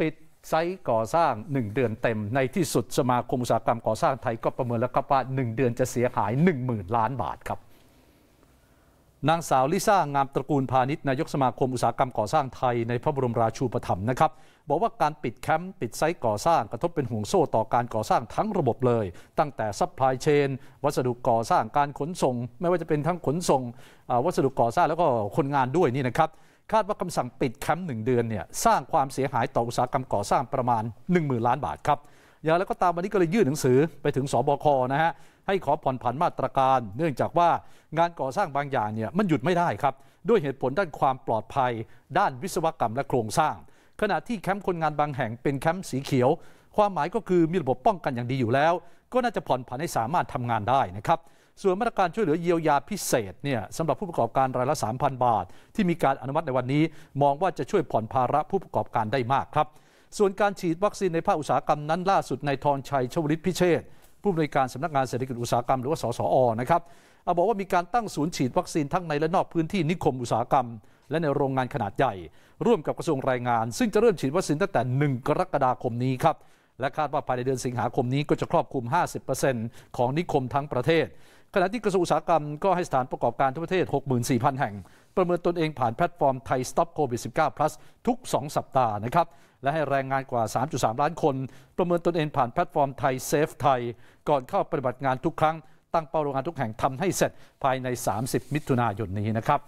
ปิดไซต์ก่อสร้าง 1 เดือนเต็ม ในที่สุดสมาคมอุตสาหกรรมก่อสร้างไทย ก็ประเมินแล้วครับว่า1เดือนจะเสียหาย 10,000 ล้านบาทครับ นางสาวลิซ่างามตระกูลพาณิชย์นายกสมาคมอุตสาหกรรมก่อสร้างไทยใน พระบรมราชูปถัมภ์นะครับบอกว่าการปิดแคมป์ปิดไซต์ก่อสร้าง กระทบเป็นห่วงโซ่ต่อการก่อสร้างทั้งระบบเลยตั้งแต่ซัพพลายเชนวัสดุก่อสร้างการขนส่งไม่ว่าจะเป็นทั้งขนส่งวัสดุก่อสร้างแล้วก็คนงานด้วยนี่นะครับคาดว่าคำสั่งปิดแคมป์หนึ่งเดือนเนี่ยสร้างความเสียหายต่ออุตสาหกรรมก่อสร้างประมาณ 1 0,000ล้านบาทครับอย่างไรก็ตามวันนี้ก็เลยยื่นหนังสือไปถึงสบค นะฮะ ให้ขอผ่อนผันมาตรการ เนื่องจากว่างานก่อสร้างบางอย่างเนี่ยมันหยุดไม่ได้ครับ ด้วยเหตุผลด้านความปลอดภัย ด้านวิศวกรรมและโครงสร้าง ขณะที่แคมป์คนงานบางแห่งเป็นแคมป์สีเขียว ความหมายก็คือมีระบบป้องกันอย่างดีอยู่แล้ว ก็น่าจะผ่อนผันให้สามารถทำงานได้นะครับส่วนมาตรการช่วยเหลือเยียวยาพิเศษเนี่ยสำหรับผู้ประกอบการรายละ 3,000 บาท ที่มีการอนุมัติในวันนี้มองว่าจะช่วยผ่อนภาระผู้ประกอบการได้มากครับ ส่วนการฉีดวัคซีนในภาคอุตสาหกรรมนั้นล่าสุดในทองชัยชวลิตพิเชษผู้อำนวยการสำนักงานเศรษฐกิจอุตสาหกรรมหรือว่าสสอ นะครับเอาบอกว่ามีการตั้งศูนย์ฉีดวัคซีนทั้งในและนอกพื้นที่นิคมอุตสาหกรรม และในโรงงานขนาดใหญ่ ร่วมกับกระทรวงแรงงาน ซึ่งจะเริ่มฉีดวัคซีนตั้งแต่ 1 กรกฎาคมนี้ครับและคาดว่าภายในเดือนสิงหาคมนี้ก็จะครอบคลุม 50%ของนิคมทั้งประเทศขณะที่กระทรวงอุตสาหกรรมก็ให้สถานประกอบการทั่วประเทศ 64,000 แห่ง ประเมินตนเองผ่านแพลตฟอร์มไทยสต็อปโควิด19 plus ทุก 2 สัปดาห์นะครับ และให้แรงงานกว่า 3.3 ล้านคน ประเมินตนเองผ่านแพลตฟอร์มไทยเซฟไทยก่อนเข้าปฏิบัติงานทุกครั้งตั้งเป้าโรงงานทุกแห่งทำให้เสร็จภายใน 30 มิถุนายนนี้นะครับ